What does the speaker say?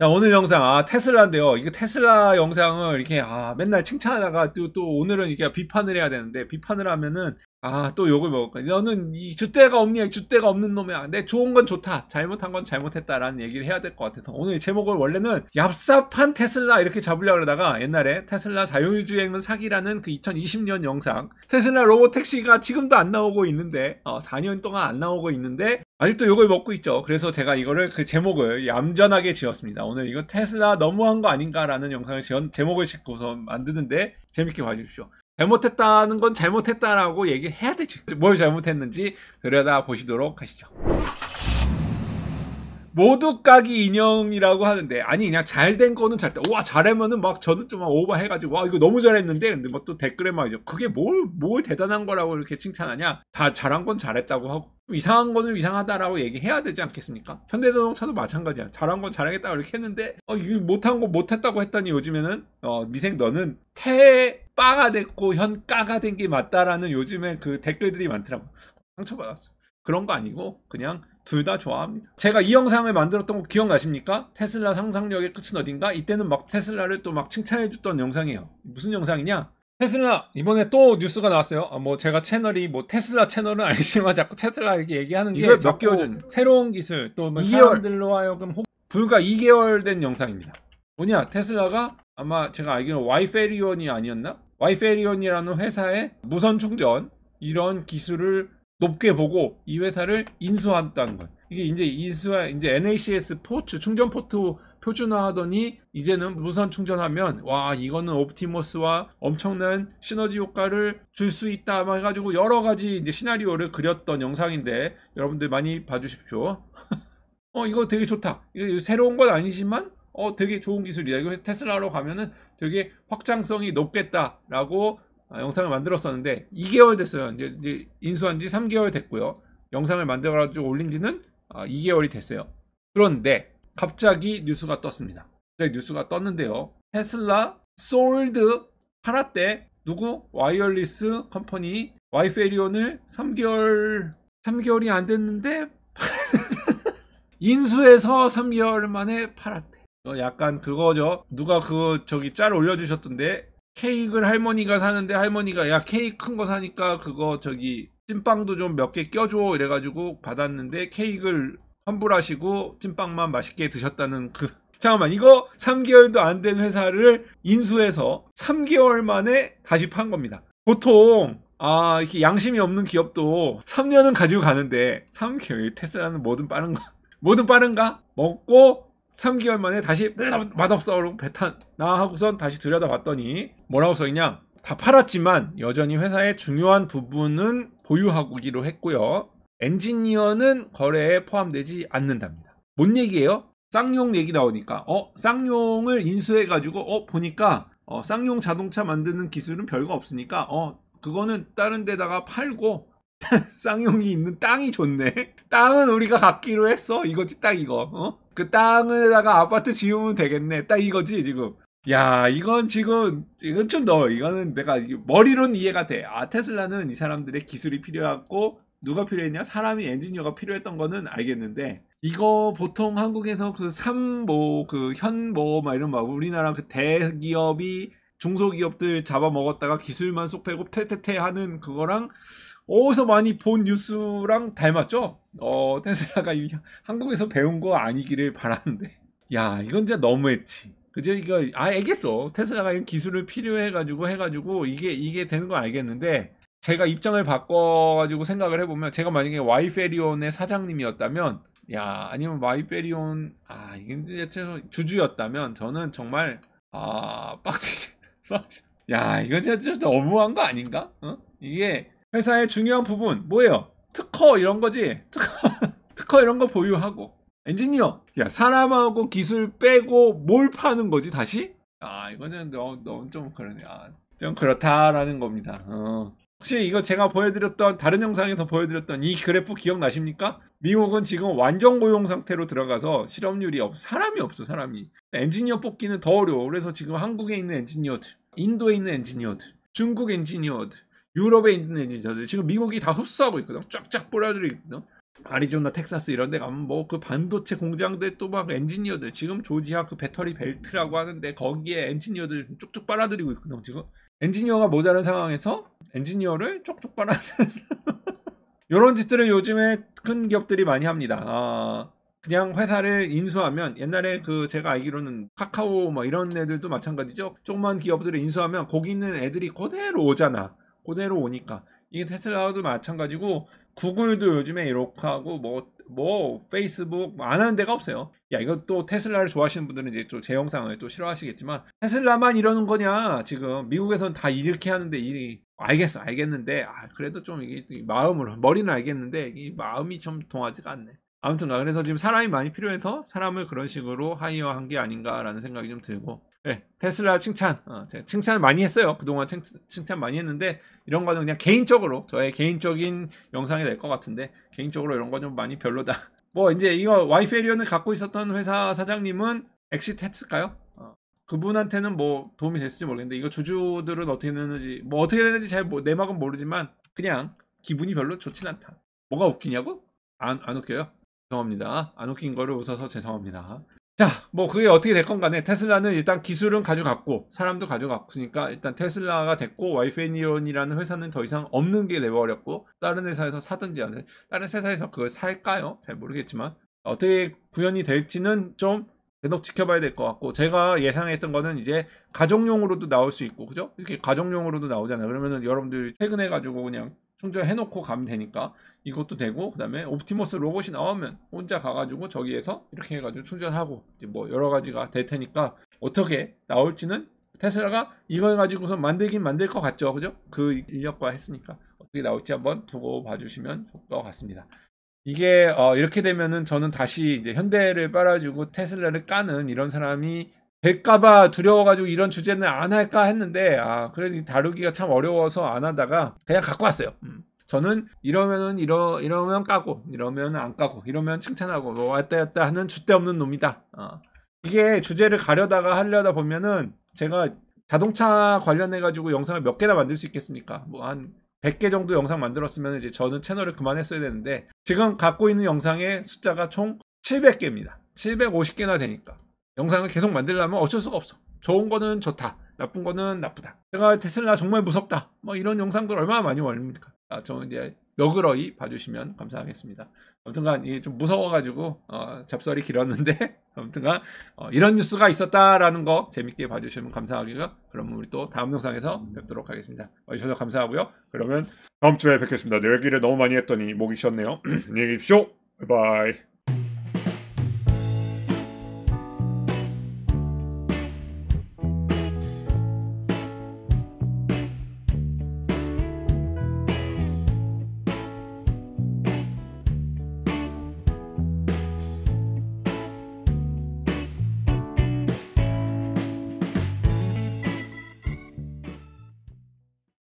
자, 오늘 영상, 아, 테슬라인데요. 이거 테슬라 영상을 이렇게, 아, 맨날 칭찬하다가 또, 또 오늘은 이게 비판을 해야 되는데, 비판을 하면은 아, 또 욕을 먹을 까 너는 이 주대가 없냐, 주대가 없는 놈이야. 내 좋은 건 좋다. 잘못한 건 잘못했다라는 얘기를 해야 될 것 같아서 오늘 제목을 원래는 얍삽한 테슬라 이렇게 잡으려고 하다가 옛날에 테슬라 자율주행은 사기라는 그 2020년 영상 테슬라 로봇 택시가 지금도 안 나오고 있는데 어, 4년 동안 안 나오고 있는데 아직도 욕을 먹고 있죠. 그래서 제가 이거를 그 제목을 얌전하게 지었습니다. 오늘 이거 테슬라 너무한 거 아닌가라는 영상을 지은 제목을 짓고서 만드는데 재밌게 봐주십시오. 잘못했다는 건 잘못했다라고 얘기해야 되지. 뭘 잘못했는지 들여다 보시도록 하시죠. 모두 까기 인형이라고 하는데 아니 그냥 잘된 거는 잘와 잘하면은 막 저는 좀 오버해가지고 와 이거 너무 잘했는데 근데 뭐 또 댓글에 막 이제 그게 뭘뭘 뭘 대단한 거라고 이렇게 칭찬하냐 다 잘한 건 잘했다고 하고 이상한 거는 이상하다라고 얘기해야 되지 않겠습니까? 현대자동차도 마찬가지야. 잘한 건 잘하겠다고 이렇게 했는데 어, 이거 못한 거 못했다고 했더니 요즘에는 어, 미생 너는 태 빠가 됐고 현 까가 된 게 맞다라는 요즘에 그 댓글들이 많더라고. 상처받았어. 그런 거 아니고 그냥 둘다 좋아합니다. 제가 이 영상을 만들었던 거 기억나십니까? 테슬라 상상력의 끝은 어딘가? 이때는 막 테슬라를 또 막 칭찬해줬던 영상이에요. 무슨 영상이냐? 테슬라 이번에 또 뉴스가 나왔어요. 아, 뭐 제가 채널이 뭐 테슬라 채널은 아니지만 자꾸 테슬라 이게 얘기하는 게 몇 개월 전 새로운 기술 또뭐 사람들로 하여금 혹... 불과 2개월 된 영상입니다. 뭐냐 테슬라가 아마 제가 알기로 와이페리온이 아니었나? 와이페리온이라는 회사의 무선 충전 이런 기술을 높게 보고 이 회사를 인수한다는 거예요. 이게 이제 인수와 이제 NACS 포츠 충전 포트 표준화하더니 이제는 무선 충전하면 와 이거는 옵티머스와 엄청난 시너지 효과를 줄 수 있다 막 해가지고 여러 가지 이제 시나리오를 그렸던 영상인데 여러분들 많이 봐주십시오. 어 이거 되게 좋다. 이거 새로운 건 아니지만 어 되게 좋은 기술이다. 이거 테슬라로 가면은 되게 확장성이 높겠다라고 어, 영상을 만들었었는데 2개월 됐어요. 이제, 인수한 지 3개월 됐고요. 영상을 만들어가지고 올린 지는 2개월이 어, 됐어요. 그런데 갑자기 뉴스가 떴습니다. 갑자기 뉴스가 떴는데요. 테슬라 솔드 하나 때 누구? 와이어리스 컴퍼니 와이페리온을 3개월 3개월이 안 됐는데 인수해서 3개월 만에 팔았대. 어, 약간 그거죠. 누가 그 저기 짤 올려주셨던데 케이크를 할머니가 사는데 할머니가 야 케이크 큰 거 사니까 그거 저기 찐빵도 좀 몇 개 껴줘 이래가지고 받았는데 케이크를 환불하시고 찐빵만 맛있게 드셨다는 그 잠깐만 이거 3개월도 안 된 회사를 인수해서 3개월 만에 다시 판 겁니다. 보통 아 이렇게 양심이 없는 기업도 3년은 가지고 가는데 3개월 테슬라는 뭐든 빠른 가 뭐든 빠른가 먹고 3개월 만에 다시 음, 음, 맛없어로 배탄 나 하고선 다시 들여다봤더니 뭐라고 써있냐 다 팔았지만 여전히 회사의 중요한 부분은 보유하고기로 했고요 엔지니어는 거래에 포함되지 않는답니다 뭔 얘기예요? 쌍용 얘기 나오니까 어 쌍용을 인수해 가지고 어 보니까 어, 쌍용 자동차 만드는 기술은 별거 없으니까 어 그거는 다른 데다가 팔고 쌍용이 있는 땅이 좋네 땅은 우리가 갖기로 했어 이거지 딱 이거 어? 그 땅에다가 아파트 지으면 되겠네. 딱 이거지, 지금. 야, 이건 지금, 이건 좀 더, 이거는 내가 머리론 이해가 돼. 아, 테슬라는 이 사람들의 기술이 필요했고, 누가 필요했냐? 사람이 엔지니어가 필요했던 거는 알겠는데, 이거 보통 한국에서 그 삼모, 그 현모, 막 이런 막 우리나라 그 대기업이 중소기업들 잡아먹었다가 기술만 쏙 빼고 태태태 하는 그거랑 어디서 많이 본 뉴스랑 닮았죠? 어, 테슬라가 한국에서 배운 거 아니기를 바라는데. 야, 이건 진짜 너무했지. 그죠? 이거, 아, 알겠어. 테슬라가 이 기술을 필요해가지고 해가지고 이게, 이게 되는 건 알겠는데, 제가 입장을 바꿔가지고 생각을 해보면, 제가 만약에 와이페리온의 사장님이었다면, 야, 아니면 와이페리온, 아, 이게 주주였다면, 저는 정말, 아, 빡치지, 빡치지. 야, 이건 진짜, 진짜 너무한 거 아닌가? 어? 이게, 회사의 중요한 부분 뭐예요? 특허 이런 거지. 특허, 특허 이런 거 보유하고. 엔지니어. 야, 사람하고 기술 빼고 뭘 파는 거지, 다시? 아, 이거는 너무, 너무 좀 그러네. 아, 좀 그렇다라는 겁니다. 어. 혹시 이거 제가 보여드렸던, 다른 영상에서 보여드렸던 이 그래프 기억나십니까? 미국은 지금 완전 고용 상태로 들어가서 실업률이 없, 사람이 없어, 사람이. 엔지니어 뽑기는 더 어려워. 그래서 지금 한국에 있는 엔지니어들, 인도에 있는 엔지니어들, 중국 엔지니어들, 유럽에 있는 엔니차들 지금 미국이 다 흡수하고 있거든 쫙쫙 뿌려들이거든 아리조나 텍사스 이런 데 가면 뭐 그 반도체 공장들 또 막 엔지니어들 지금 조지아 그 배터리 벨트라고 하는데 거기에 엔지니어들 쭉쭉 빨아들이고 있거든 지금 엔지니어가 모자란 상황에서 엔지니어를 쪽쪽 빨아들이는 이런 짓들을 요즘에 큰 기업들이 많이 합니다 아... 그냥 회사를 인수하면 옛날에 그 제가 알기로는 카카오 뭐 이런 애들도 마찬가지죠. 조그만 기업들을 인수하면 거기 있는 애들이 그대로 오잖아. 그대로 오니까 이게 테슬라도 마찬가지고 구글도 요즘에 이렇게 하고 뭐뭐 뭐 페이스북 뭐 안 하는 데가 없어요. 야 이거 또 테슬라를 좋아하시는 분들은 이제 또 제 영상을 또 싫어하시겠지만 테슬라만 이러는 거냐 지금 미국에선 다 이렇게 하는데 이 알겠어 알겠는데 아, 그래도 좀 이게 마음으로 머리는 알겠는데 이 마음이 좀 통하지가 않네. 아무튼 아, 그래서 지금 사람이 많이 필요해서 사람을 그런 식으로 하이어한 게 아닌가라는 생각이 좀 들고 네, 테슬라 칭찬. 어, 칭찬 많이 했어요. 그동안 칭, 칭찬 많이 했는데 이런 거는 그냥 개인적으로 저의 개인적인 영상이 될 것 같은데 개인적으로 이런 거좀 많이 별로다. 뭐 이제 이거 와이페리언을 갖고 있었던 회사 사장님은 엑시트 했을까요? 어, 그분한테는 뭐 도움이 됐을지 모르겠는데 이거 주주들은 어떻게 되는지 뭐 어떻게 되는지 잘 뭐, 내막은 모르지만 그냥 기분이 별로 좋진 않다. 뭐가 웃기냐고? 안, 안 웃겨요? 죄송합니다. 안 웃긴 거를 웃어서 죄송합니다. 자, 뭐 그게 어떻게 됐건 간에 네, 테슬라는 일단 기술은 가져갔고 사람도 가져갔으니까 일단 테슬라가 됐고 와이페니온이라는 회사는 더 이상 없는 게 돼버렸고 다른 회사에서 사든지 하는 다른 회사에서 그걸 살까요? 잘 모르겠지만 어떻게 구현이 될지는 좀 계속 지켜봐야 될 것 같고 제가 예상했던 거는 이제 가정용으로도 나올 수 있고 그죠? 이렇게 가정용으로도 나오잖아요. 그러면은 여러분들 퇴근해 가지고 그냥 충전해놓고 가면 되니까 이것도 되고 그 다음에 옵티머스 로봇이 나오면 혼자 가가지고 저기에서 이렇게 해가지고 충전하고 뭐 여러 가지가 될 테니까 어떻게 나올지는 테슬라가 이걸 가지고서 만들긴 만들 것 같죠 그죠 그 인력과 했으니까 어떻게 나올지 한번 두고 봐주시면 좋을 것 같습니다 이게 어 이렇게 되면은 저는 다시 이제 현대를 빨아주고 테슬라를 까는 이런 사람이 될까봐 두려워가지고 이런 주제는 안 할까 했는데 아 그래도 다루기가 참 어려워서 안 하다가 그냥 갖고 왔어요. 음. 저는 이러면은 이러 이러면 까고 이러면 안 까고 이러면 칭찬하고 뭐 왔다 갔다 하는 주대 없는 놈이다. 어. 이게 주제를 가려다가 하려다 보면은 제가 자동차 관련해 가지고 영상을 몇 개나 만들 수 있겠습니까? 뭐 한 100개 정도 영상 만들었으면 이제 저는 채널을 그만했어야 되는데 지금 갖고 있는 영상의 숫자가 총 700개입니다. 750개나 되니까. 영상을 계속 만들려면 어쩔 수가 없어. 좋은 거는 좋다. 나쁜 거는 나쁘다. 제가 테슬라 정말 무섭다. 뭐 이런 영상들 얼마나 많이 올립니까? 아, 저 이제 너그러이 봐주시면 감사하겠습니다. 아무튼간 이게 좀 무서워가지고 어, 잡설이 길었는데 아무튼간 어, 이런 뉴스가 있었다라는 거 재밌게 봐주시면 감사하겠고요. 그럼 우리 또 다음 영상에서 음. 뵙도록 하겠습니다. 와주셔서 감사하고요. 그러면 다음 주에 뵙겠습니다. 내 얘기를 너무 많이 했더니 목이 쉬었네요. 안녕히 계십시오. 바이.